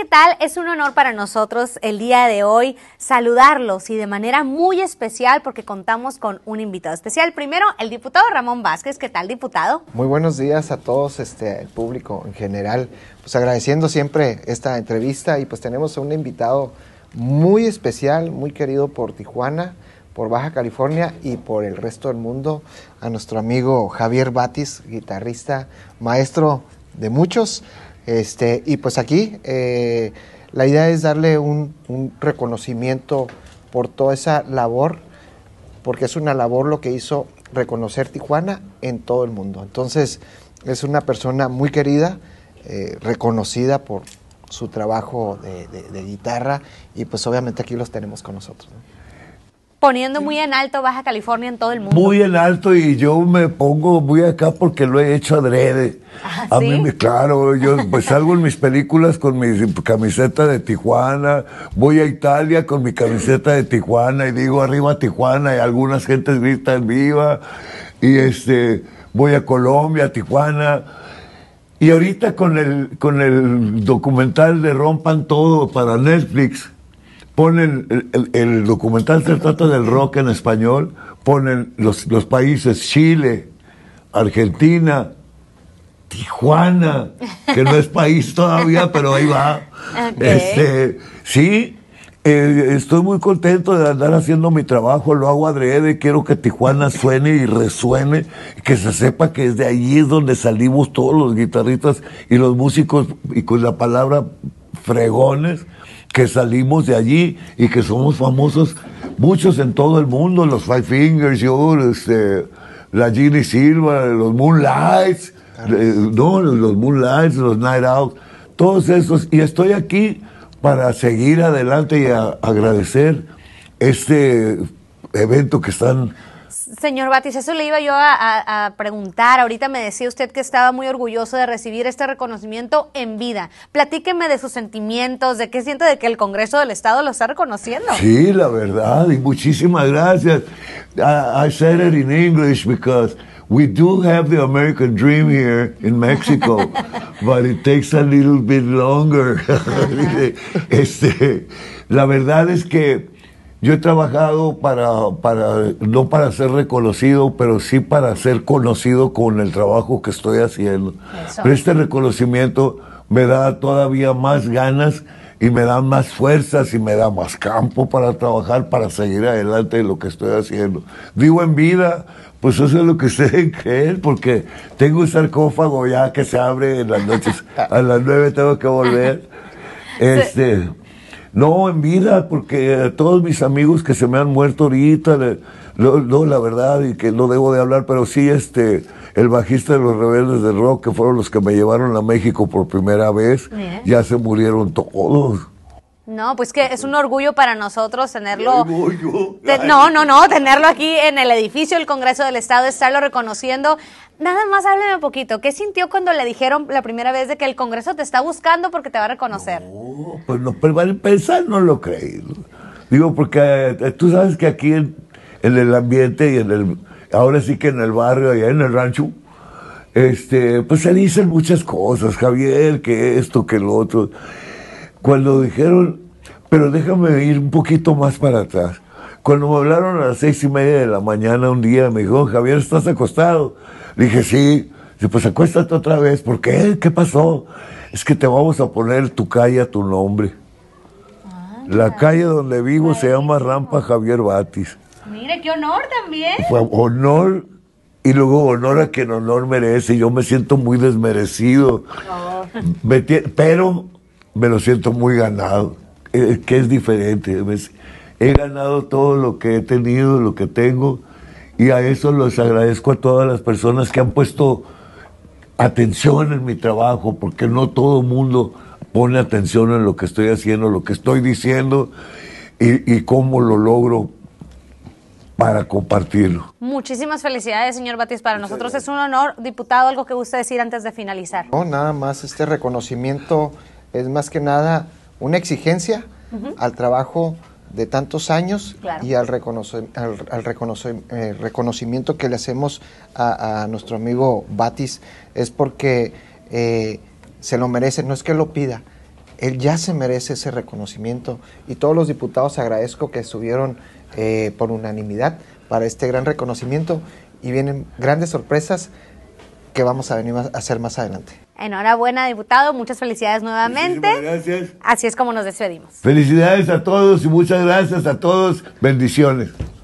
¿qué tal? Es un honor para nosotros el día de hoy saludarlos y de manera muy especial porque contamos con un invitado especial. Primero, el diputado Ramón Vázquez. ¿Qué tal, diputado? Muy buenos días a todos, este, el público en general. Pues agradeciendo siempre esta entrevista y pues tenemos un invitado muy especial, muy querido por Tijuana por Baja California y por el resto del mundo, a nuestro amigo Javier Batis, guitarrista, maestro de muchos, este, y pues aquí eh, la idea es darle un, reconocimiento por toda esa labor, porque es una labor lo que hizo reconocer Tijuana en todo el mundo. Entonces es una persona muy querida, eh, reconocida por su trabajo de, guitarra y pues obviamente aquí los tenemos con nosotros poniendo muy en alto Baja California en todo el mundo. Muy en alto y yo me pongo voy acá porque lo he hecho adrede. Ah, a ¿sí? mí, claro, yo pues salgo en mis películas con mi camiseta de Tijuana, voy a Italia con mi camiseta de Tijuana y digo arriba Tijuana y algunas gentes gritan viva y este voy a Colombia, Tijuana. Y ahorita con el, con el documental de Rompan Todo para Netflix, ponen el, documental se trata del rock en español, ponen los, los países Chile, Argentina, Tijuana, que no es país todavía, pero ahí va. Este, sí, eh, estoy muy contento de andar haciendo mi trabajo, lo hago adrede, quiero que Tijuana suene y resuene, que se sepa que desde allí es donde salimos todos los guitarristas y los músicos, y con la palabra fregones, que salimos de allí y que somos famosos, muchos en todo el mundo, los Five Fingers, yo, este, la Ginny Silva, los Moonlights, eh, los Moonlights, los Night Out, todos esos. Y estoy aquí para seguir adelante y agradecer este evento que están Señor Batis, eso le iba yo a, preguntar. Ahorita me decía usted que estaba muy orgulloso de recibir este reconocimiento en vida. Platíqueme de sus sentimientos, de qué siente de que el Congreso del Estado lo está reconociendo. Sí, la verdad, y muchísimas gracias. I, said it in English because we do have the American dream here in Mexico, but it takes a little bit longer. este, la verdad es que yo he trabajado para, para, no para ser reconocido, pero sí para ser conocido con el trabajo que estoy haciendo. Pero este reconocimiento me da todavía más ganas y me da más fuerzas y me da más campo para trabajar, para seguir adelante en lo que estoy haciendo. Digo en vida, pues eso es lo que ustedes creen, porque tengo un sarcófago ya que se abre en las noches. A las nueve tengo que volver. Este. No, en vida, porque todos mis amigos que se me han muerto ahorita, no, la verdad, y que no debo de hablar, pero sí, este, el bajista de los Rebeldes de Rock, que fueron los que me llevaron a México por primera vez, ya se murieron todos. No, pues que es un orgullo para nosotros tenerlo. no, no, no, tenerlo aquí en el edificio El Congreso del Estado, estarlo reconociendo. Nada más hábleme un poquito. ¿Qué sintió cuando le dijeron la primera vez de que el Congreso te está buscando porque te va a reconocer? pues no, para pensar no lo creí. Digo, porque eh, tú sabes que aquí en, en, el ambiente y en el. Ahora sí que en el barrio, allá en el rancho, este, pues se dicen muchas cosas, Javier, que esto, que lo otro cuando dijeron pero déjame ir un poquito más para atrás. Cuando me hablaron a las seis y media de la mañana un día, me dijo, Javier, ¿estás acostado? Le dije, sí. pues acuéstate otra vez. ¿Por qué? ¿Qué pasó? Es que te vamos a poner tu calle a tu nombre. Ah, la calle donde vivo se llama Rampa Javier Batis. Mire, qué honor también. Fue honor y luego honor a quien honor merece. Yo me siento muy desmerecido. pero me lo siento muy ganado. Eh, que es diferente. He ganado todo lo que he tenido, lo que tengo, y a eso los agradezco a todas las personas que han puesto atención en mi trabajo, porque no todo mundo pone atención en lo que estoy haciendo, lo que estoy diciendo y, y cómo lo logro para compartirlo. Muchísimas felicidades, señor Batis. Para nosotros es un honor, diputado, algo que usted decir antes de finalizar. No, nada más este reconocimiento es más que nada una exigencia al trabajo de tantos años y al, al, eh, reconocimiento que le hacemos a, nuestro amigo Batis es porque eh, se lo merece, no es que lo pida, él ya se merece ese reconocimiento y todos los diputados agradezco que estuvieron eh, por unanimidad para este gran reconocimiento y vienen grandes sorpresas que vamos a venir a hacer más adelante. Enhorabuena, diputado. Muchas felicidades nuevamente. gracias. Así es como nos despedimos. Felicidades a todos y muchas gracias a todos. Bendiciones.